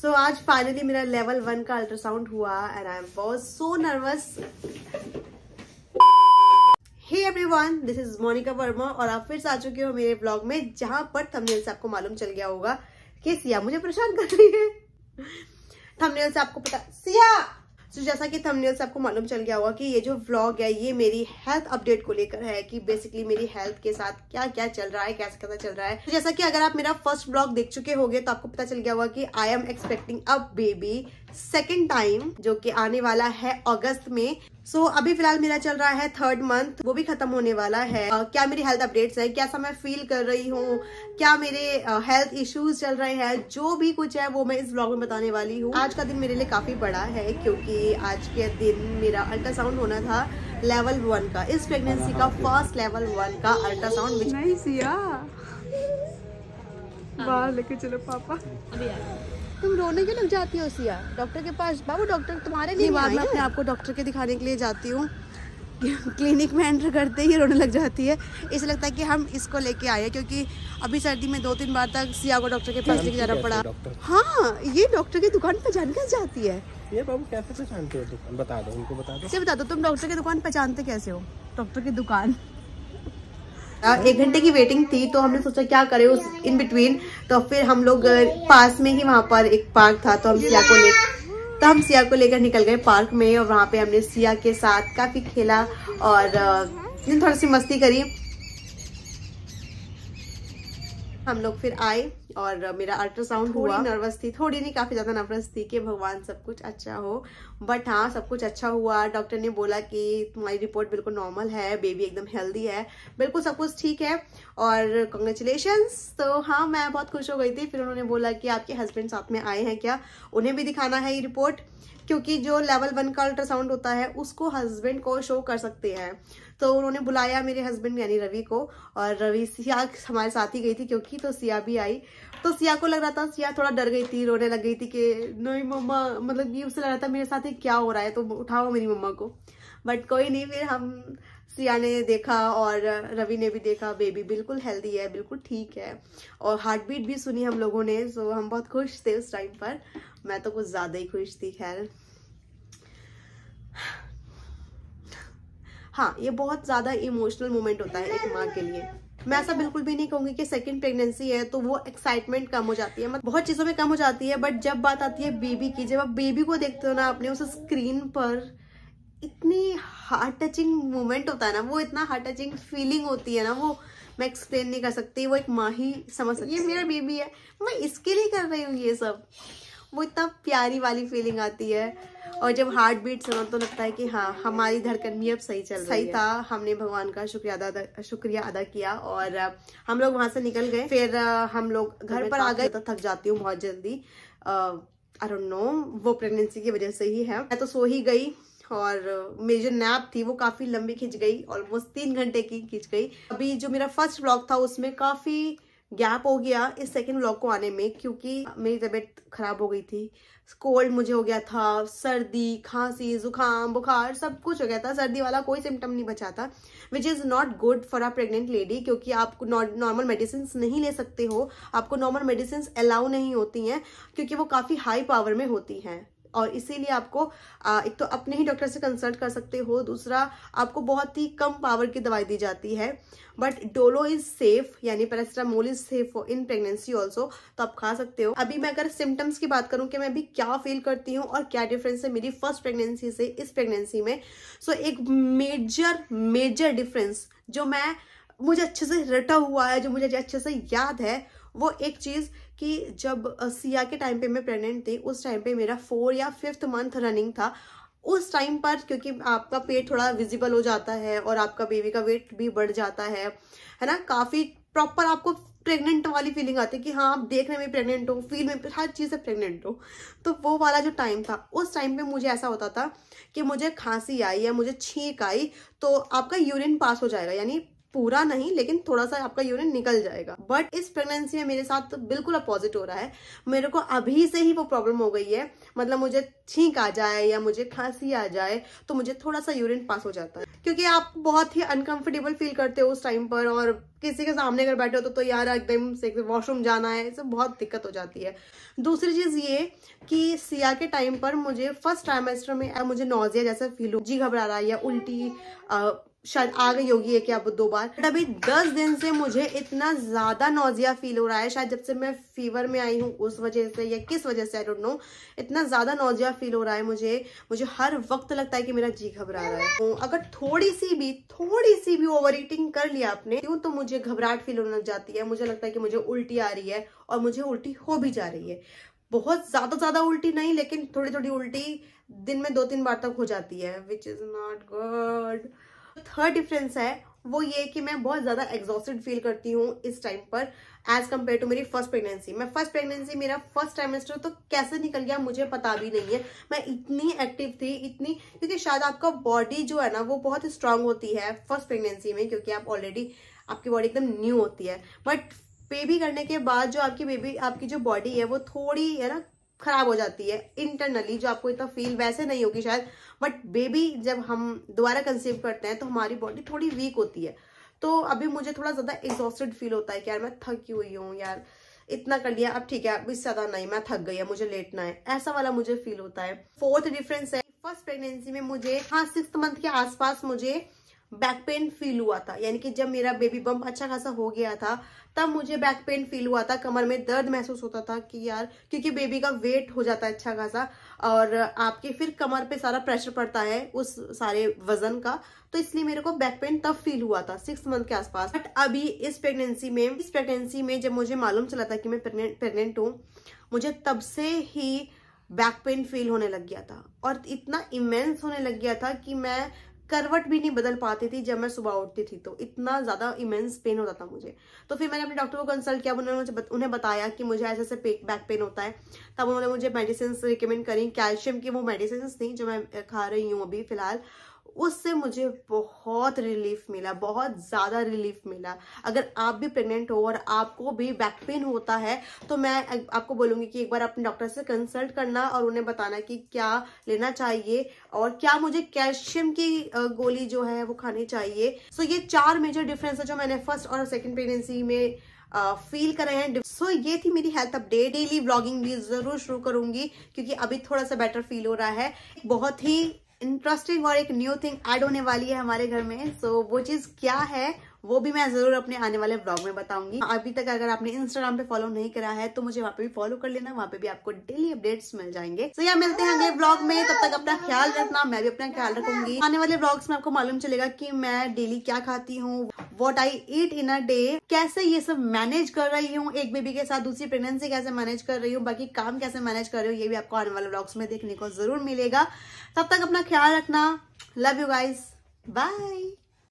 सो आज फाइनली मेरा level one का अल्ट्रासाउंड हुआ and I am was so nervous hey everyone this is Monika Verma और आप फिर से आ चुके हो मेरे ब्लॉग में जहां पर थंबनेल से आपको मालूम चल गया होगा कि सिया मुझे परेशान कर रही है थंबनेल से आपको पता सिया सो so, जैसा कि थंबनेल से आपको मालूम चल गया होगा कि ये जो व्लॉग है ये मेरी हेल्थ अपडेट को लेकर है कि बेसिकली मेरी हेल्थ के साथ क्या क्या चल रहा है कैसे कैसा चल रहा है so, जैसा कि अगर आप मेरा फर्स्ट व्लॉग देख चुके होगे तो आपको पता चल गया होगा कि I am expecting a baby second time जो कि आने वाला है अगस्त में सो so, अभी फिलहाल मेरा चल रहा है थर्ड मंथ वो भी खत्म होने वाला है uh, क्या मेरी हेल्थ अपडेट्स है कैसा मैं फील कर रही हूँ क्या मेरे हेल्थ uh, इश्यूज चल रहे हैं जो भी कुछ है वो मैं इस ब्लॉग में बताने वाली हूँ आज का दिन मेरे लिए काफी बड़ा है क्योंकि आज के दिन मेरा अल्ट्रासाउंड होना था लेवल वन का इस प्रेगनेंसी का फर्स्ट लेवल वन का अल्ट्रासाउंड बाहर लेके चलो पापा अभी तुम रोने क्यों लग जाती हो सिया डॉक्टर के पास बाबू डॉक्टर तुम्हारे लिए बाद में अपने आपको डॉक्टर के दिखाने के लिए जाती हूँ क्लिनिक में एंटर करते ही रोने लग जाती है इसे लगता है कि हम इसको लेके आए क्योंकि अभी सर्दी में दो तीन बार तक सिया को डॉक्टर के पास लेके जाना पड़ा हाँ ये डॉक्टर की दुकान पहचान कैसे जाती है ये बाबू कैसे पहचानते हो दुकान बता दो उनको बता दो बता दो तुम डॉक्टर की दुकान पहचानते कैसे हो डॉक्टर की दुकान एक घंटे की वेटिंग थी तो हमने सोचा क्या करें उस इन बिटवीन तो फिर हम लोग पास में ही वहाँ पर एक पार्क था तो हम सिया को ले तो हम सिया को लेकर निकल गए पार्क में और वहाँ पे हमने सिया के साथ काफ़ी खेला और थोड़ी सी मस्ती करी हम लोग फिर आए और मेरा अल्ट्रासाउंड हुआ नर्वस थी थोड़ी नहीं काफ़ी ज़्यादा नर्वस थी कि भगवान सब कुछ अच्छा हो बट हाँ सब कुछ अच्छा हुआ डॉक्टर ने बोला कि तुम्हारी रिपोर्ट बिल्कुल नॉर्मल है बेबी एकदम हेल्दी है बिल्कुल सब कुछ ठीक है और कंग्रेचुलेशन तो हाँ मैं बहुत खुश हो गई थी फिर उन्होंने बोला कि आपके हस्बैंड साथ में आए हैं क्या उन्हें भी दिखाना है ये रिपोर्ट क्योंकि जो लेवल वन का अल्ट्रासाउंड होता है उसको हस्बैंड को शो कर सकते हैं तो उन्होंने बुलाया मेरे हस्बैंड यानी रवि को और रवि सिया हमारे साथ ही गई थी क्योंकि तो सिया भी आई तो सिया को लग रहा था सिया थोड़ा डर गई थी रोने लग गई थी कि नहीं मम्मा मतलब ये उसे लग रहा था मेरे साथ ही क्या हो रहा है तो उठाओ मेरी मम्मा को बट कोई नहीं फिर हम सिया ने देखा और रवि ने भी देखा बेबी बिल्कुल हेल्दी है बिल्कुल ठीक है और हार्ट बीट भी सुनी हम लोगों ने सो हम बहुत खुश थे उस टाइम पर मैं तो कुछ ज़्यादा ही खुश थी खैर हाँ ये बहुत ज़्यादा इमोशनल मोमेंट होता है एक माँ के लिए मैं ऐसा बिल्कुल भी नहीं कहूंगी कि सेकंड प्रेगनेंसी है तो वो एक्साइटमेंट कम हो जाती है मतलब बहुत चीजों में कम हो जाती है बट जब बात आती है बेबी की जब आप बेबी को देखते हो ना अपने उस स्क्रीन पर इतनी हार्ट टचिंग मोमेंट होता है ना वो इतना हार्ट टचिंग फीलिंग होती है ना वो मैं एक्सप्लेन नहीं कर सकती वो एक माँ ही समझ सकती ये मेरा बेबी है मैं इसके लिए कर रही हूँ ये सब वो इतना प्यारी वाली फीलिंग आती है और जब हार्ट बीट सुनो तो लगता है कि हाँ हमारी धड़कन भी अब सही चल सही था हमने भगवान का शुक्रिया अदा शुक्रिया अदा किया और हम लोग वहां से निकल गए फिर हम लोग घर पर आ गए तो थक जाती हूँ बहुत जल्दी आई डोंट नो वो प्रेगनेंसी की वजह से ही है मैं तो सो ही गई और मेरी जो नैप थी वो काफ़ी लंबी खिंच गई ऑलमोस्ट तीन घंटे की खिंच गई अभी जो मेरा फर्स्ट ब्लॉग था उसमें काफ़ी गैप हो गया इस सेकेंड ब्लॉग को आने में क्योंकि मेरी तबीयत खराब हो गई थी कोल्ड मुझे हो गया था सर्दी खांसी जुकाम बुखार सब कुछ हो गया था सर्दी वाला कोई सिम्टम नहीं बचा था which is not good for a pregnant lady क्योंकि आप नॉर्मल मेडिसिन नहीं ले सकते हो आपको नॉर्मल मेडिसिन अलाउ नहीं होती हैं क्योंकि वो काफ़ी हाई पावर में होती हैं और इसीलिए आपको एक तो अपने ही डॉक्टर से कंसल्ट कर सकते हो दूसरा आपको बहुत ही कम पावर की दवाई दी जाती है बट डोलो इज सेफ यानी paracetamol is safe in pregnancy also तो आप खा सकते हो अभी मैं अगर सिम्टम्स की बात करूँ कि मैं अभी क्या फील करती हूँ और क्या डिफरेंस है मेरी फर्स्ट प्रेगनेंसी से इस प्रेगनेंसी में सो so, एक मेजर मेजर डिफरेंस जो मैं मुझे अच्छे से रटा हुआ है जो मुझे अच्छे से याद है वो एक चीज़ कि जब सिया के टाइम पे मैं प्रेग्नेंट थी उस टाइम पे मेरा फोर या फिफ्थ मंथ रनिंग था उस टाइम पर क्योंकि आपका पेट थोड़ा विजिबल हो जाता है और आपका बेबी का वेट भी बढ़ जाता है है ना काफ़ी प्रॉपर आपको प्रेग्नेंट वाली फीलिंग आती है कि हाँ आप देखने में प्रेग्नेंट हो फील में हर चीज़ से प्रेग्नेंट हो तो वो वाला जो टाइम था उस टाइम पे मुझे ऐसा होता था कि मुझे खांसी आई या मुझे छींक आई तो आपका यूरिन पास हो जाएगा यानी पूरा नहीं लेकिन थोड़ा सा आपका यूरिन निकल जाएगा बट इस प्रेगनेंसी में मेरे साथ तो बिल्कुल अपोजिट हो रहा है मेरे को अभी से ही वो प्रॉब्लम हो गई है मतलब मुझे छींक आ जाए या मुझे खांसी आ जाए तो मुझे थोड़ा सा यूरिन पास हो जाता है क्योंकि आप बहुत ही अनकंफर्टेबल फील करते हो उस टाइम पर और किसी के सामने अगर बैठे हो तो, तो यार एकदम से वॉशरूम जाना है इससे बहुत दिक्कत हो जाती है दूसरी चीज़ ये कि सिया के टाइम पर मुझे फर्स्ट ट्राइमेस्टर में मुझे नोजिया जैसा फील हो जी घबरा रहा है या उल्टी आ, शायद आ गई होगी एक या दो बार बट अभी दस दिन से मुझे इतना ज्यादा नोजिया फील हो रहा है शायद जब से मैं फीवर में आई हूँ उस वजह से या किस वजह से आई डोंट नो इतना ज्यादा नोजिया फील हो रहा है मुझे मुझे हर वक्त लगता है कि मेरा जी घबरा रहा है तो अगर थोड़ी सी भी थोड़ी सी भी ओवर ईटिंग कर लिया आपने क्यों तो मुझे घबराहट फील होने लग जाती है मुझे लगता है कि मुझे उल्टी आ रही है और मुझे उल्टी हो भी जा रही है बहुत ज्यादा ज्यादा उल्टी नहीं लेकिन थोड़ी थोड़ी उल्टी दिन में दो तीन बार तक हो जाती है which is not good third difference है वो ये कि मैं बहुत ज़्यादा एग्जॉस्टेड फील करती हूँ इस टाइम पर एज कम्पेयर टू मेरी फर्स्ट प्रेगनेंसी मैं फर्स्ट प्रेगनेंसी मेरा फर्स्ट ट्राइमेस्टर तो कैसे निकल गया मुझे पता भी नहीं है मैं इतनी एक्टिव थी इतनी क्योंकि शायद आपका बॉडी जो है ना वो बहुत स्ट्रांग होती है फर्स्ट प्रेगनेंसी में क्योंकि आप ऑलरेडी आपकी बॉडी एकदम न्यू होती है बट बेबी करने के बाद जो आपकी बेबी आपकी जो बॉडी है वो थोड़ी है ना खराब हो जाती है इंटरनली जो आपको इतना फील वैसे नहीं होगी शायद बट बेबी जब हम दोबारा कंसीव करते हैं तो हमारी बॉडी थोड़ी वीक होती है तो अभी मुझे थोड़ा ज़्यादा एग्जॉस्टेड फील होता है कि यार मैं थकी हुई हूँ यार इतना कर लिया अब ठीक है अब इससे ज़्यादा नहीं मैं थक गई है मुझे लेटना है ऐसा वाला मुझे फील होता है फोर्थ डिफरेंस है फर्स्ट प्रेगनेंसी में मुझे हाँ सिक्स मंथ के आसपास मुझे बैक पेन फील हुआ था यानी कि जब मेरा बेबी बम्प अच्छा खासा हो गया था तब मुझे बैक पेन फील हुआ था कमर में दर्द महसूस होता था कि यार क्योंकि बेबी का वेट हो जाता है अच्छा खासा और आपके फिर कमर पे सारा प्रेशर पड़ता है उस सारे वजन का तो इसलिए मेरे को बैक पेन तब फील हुआ था सिक्स मंथ के आसपास बट अभी इस प्रेगनेंसी में इस प्रेगनेंसी में जब मुझे मालूम चला था कि मैं प्रेगनेंट हूँ मुझे तब से ही बैक पेन फील होने लग गया था और इतना इमेंस होने लग गया था कि मैं करवट भी नहीं बदल पाती थी जब मैं सुबह उठती थी तो इतना ज़्यादा इमेंस पेन होता था मुझे तो फिर मैंने अपने डॉक्टर को कंसल्ट किया उन्होंने मुझे बत, उन्हें बताया कि मुझे ऐसे ऐसे बैक पेन होता है तब उन्होंने मुझे मेडिसिन रिकमेंड करी कैल्शियम की वो मेडिसिन थी जो मैं खा रही हूँ अभी फिलहाल उससे मुझे बहुत रिलीफ मिला बहुत ज़्यादा रिलीफ मिला अगर आप भी प्रेग्नेंट हो और आपको भी बैक पेन होता है तो मैं आपको बोलूँगी कि एक बार अपने डॉक्टर से कंसल्ट करना और उन्हें बताना कि क्या लेना चाहिए और क्या मुझे कैल्शियम की गोली जो है वो खानी चाहिए सो so, ये चार मेजर डिफरेंस है जो मैंने फर्स्ट और सेकेंड प्रेगनेंसी में फील uh, कर रहे हैं सो so, ये थी मेरी हेल्थ अपडेट डेली ब्लॉगिंग भी जरूर शुरू करूंगी क्योंकि अभी थोड़ा सा बेटर फील हो रहा है बहुत ही इंटरेस्टिंग और एक न्यू थिंग ऐड होने वाली है हमारे घर में सो so, वो चीज़ क्या है वो भी मैं जरूर अपने आने वाले ब्लॉग में बताऊंगी अभी तक अगर आपने इंस्टाग्राम पे फॉलो नहीं करा है तो मुझे वहाँ पे भी फॉलो कर लेना वहाँ पे भी आपको डेली अपडेट्स मिल जाएंगे तो यहाँ मिलते हैं अगले ब्लॉग में तब तक अपना ख्याल रखना मैं भी अपना ख्याल रखूंगी आने वाले ब्लॉग्स में आपको मालूम चलेगा की मैं डेली क्या खाती हूँ what I eat in a day कैसे ये सब मैनेज कर रही हूँ एक बेबी के साथ दूसरी प्रेगनेंसी कैसे मैनेज कर रही हूँ बाकी काम कैसे मैनेज कर रही हूँ ये भी आपको आने वाले ब्लॉग्स में देखने को जरूर मिलेगा तब तक अपना ख्याल रखना लव यू गाइज बाय